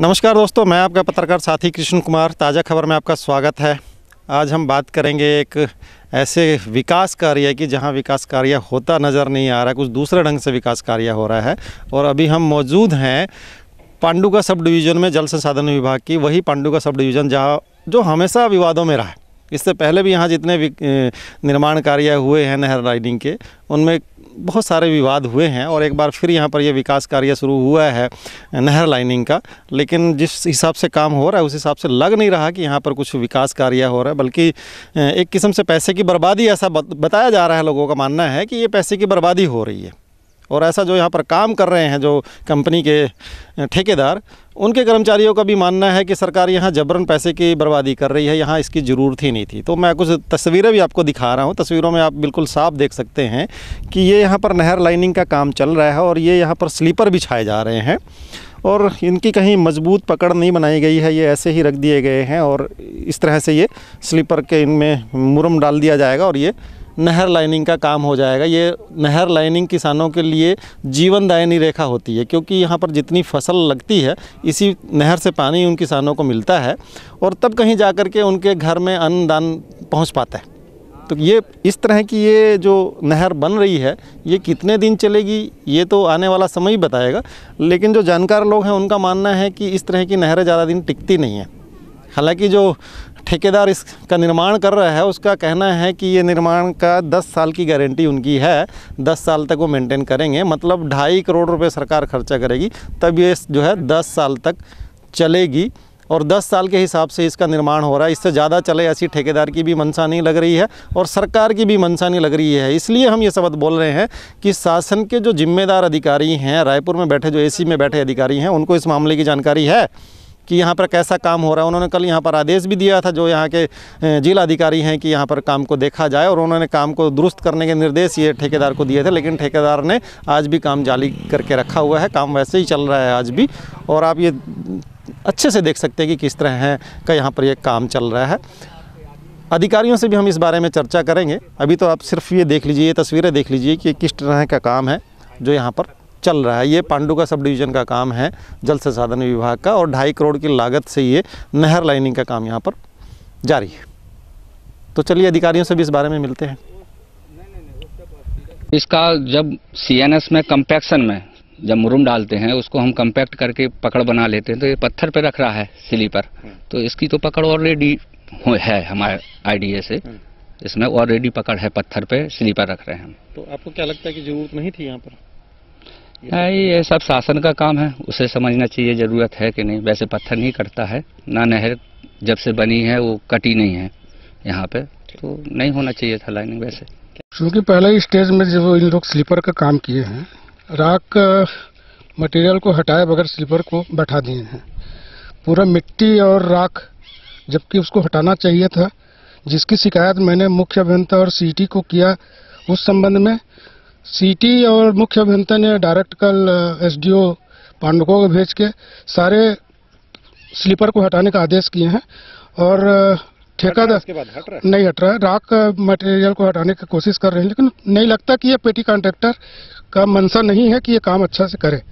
नमस्कार दोस्तों मैं आपका पत्रकार साथी कृष्ण कुमार ताज़ा खबर में आपका स्वागत है आज हम बात करेंगे एक ऐसे विकास कार्य की जहां विकास कार्य होता नज़र नहीं आ रहा कुछ दूसरे ढंग से विकास कार्य हो रहा है और अभी हम मौजूद हैं पांडुका सब डिवीज़न में जल संसाधन विभाग की वही पांडुका सब डिवीज़न जहाँ जो हमेशा विवादों में रहा है इससे पहले भी यहाँ जितने निर्माण कार्य हुए हैं नहर राइडिंग के उनमें बहुत सारे विवाद हुए हैं और एक बार फिर यहाँ पर यह विकास कार्य शुरू हुआ है नहर लाइनिंग का लेकिन जिस हिसाब से काम हो रहा है उस हिसाब से लग नहीं रहा कि यहाँ पर कुछ विकास कार्य हो रहा है बल्कि एक किस्म से पैसे की बर्बादी ऐसा बताया जा रहा है लोगों का मानना है कि ये पैसे की बर्बादी हो रही है और ऐसा जो यहाँ पर काम कर रहे हैं जो कंपनी के ठेकेदार उनके कर्मचारियों का भी मानना है कि सरकार यहाँ जबरन पैसे की बर्बादी कर रही है यहाँ इसकी ज़रूरत ही नहीं थी तो मैं कुछ तस्वीरें भी आपको दिखा रहा हूँ तस्वीरों में आप बिल्कुल साफ देख सकते हैं कि ये यहाँ पर नहर लाइनिंग का काम चल रहा है और ये यहाँ पर स्लीपर बिछाए जा रहे हैं और इनकी कहीं मजबूत पकड़ नहीं बनाई गई है ये ऐसे ही रख दिए गए हैं और इस तरह से ये स्लीपर के इनमें मुरम डाल दिया जाएगा और ये नहर लाइनिंग का काम हो जाएगा ये नहर लाइनिंग किसानों के लिए जीवनदायनी रेखा होती है क्योंकि यहाँ पर जितनी फसल लगती है इसी नहर से पानी उन किसानों को मिलता है और तब कहीं जा के उनके घर में अन्न दान पहुँच पाता है तो ये इस तरह की ये जो नहर बन रही है ये कितने दिन चलेगी ये तो आने वाला समय ही बताएगा लेकिन जो जानकार लोग हैं उनका मानना है कि इस तरह की नहरें ज़्यादा दिन टिकती नहीं हैं हालांकि जो ठेकेदार इसका निर्माण कर रहा है उसका कहना है कि ये निर्माण का 10 साल की गारंटी उनकी है 10 साल तक वो मेंटेन करेंगे मतलब ढाई करोड़ रुपए सरकार खर्चा करेगी तब ये जो है 10 साल तक चलेगी और 10 साल के हिसाब से इसका निर्माण हो रहा है इससे ज़्यादा चले ऐसी ठेकेदार की भी मनसा नहीं लग रही है और सरकार की भी मनसा नहीं लग रही है इसलिए हम ये शब्द बोल रहे हैं कि शासन के जो जिम्मेदार अधिकारी हैं रायपुर में बैठे जो एसी में बैठे अधिकारी हैं उनको इस मामले की जानकारी है कि यहाँ पर कैसा काम हो रहा है उन्होंने कल यहाँ पर आदेश भी दिया था जो यहाँ के जिला अधिकारी हैं कि यहाँ पर काम को देखा जाए और उन्होंने काम को दुरुस्त करने के निर्देश ये ठेकेदार को दिए थे लेकिन ठेकेदार ने आज भी काम जाली करके रखा हुआ है काम वैसे ही चल रहा है आज भी और आप ये अच्छे से देख सकते हैं कि किस तरह है का यहाँ पर ये काम चल रहा है अधिकारियों से भी हम इस बारे में चर्चा करेंगे अभी तो आप सिर्फ ये देख लीजिए ये तस्वीरें देख लीजिए कि किस तरह का काम है जो यहाँ पर चल रहा है ये पांडू का सब डिवीज़न का काम है जल संसाधन विभाग का और ढाई करोड़ की लागत से ये नहर लाइनिंग का काम यहाँ पर जारी है तो चलिए अधिकारियों से भी इस बारे में मिलते हैं इसका जब सीएनएस में कम्पैक्शन में जब मुरुम डालते हैं उसको हम कम्पैक्ट करके पकड़ बना लेते हैं तो ये पत्थर पे रख रहा है सिली पर तो इसकी तो पकड़ ऑलरेडी है हमारे आईडीए से इसमें ऑलरेडी पकड़ है पत्थर पे स्लीपर रख रहे हैं हम तो आपको क्या लगता है कि जरूरत नहीं थी यहाँ पर नहीं ये सब शासन का काम है उसे समझना चाहिए ज़रूरत है कि नहीं वैसे पत्थर नहीं कटता है ना नहर जब से बनी है वो कटी नहीं है यहाँ पे तो नहीं होना चाहिए था लाइनिंग वैसे क्योंकि पहले ही स्टेज में जो इन लोग स्लीपर का काम किए हैं राख मटेरियल को हटाए बगैर स्लीपर को बैठा दिए हैं पूरा मिट्टी और राख जबकि उसको हटाना चाहिए था जिसकी शिकायत मैंने मुख्य अभियंता और सीटी को किया उस संबंध में सिटी और मुख्य अभियंता ने डायरेक्ट कल एसडीओ पांडुको को भेज के सारे स्लीपर को हटाने का आदेश किए हैं और ठेकेदार हट नहीं हट रहा है राख मटेरियल को हटाने की कोशिश कर रहे हैं लेकिन नहीं लगता कि ये पेटी कॉन्ट्रेक्टर का मनसा नहीं है कि ये काम अच्छा से करे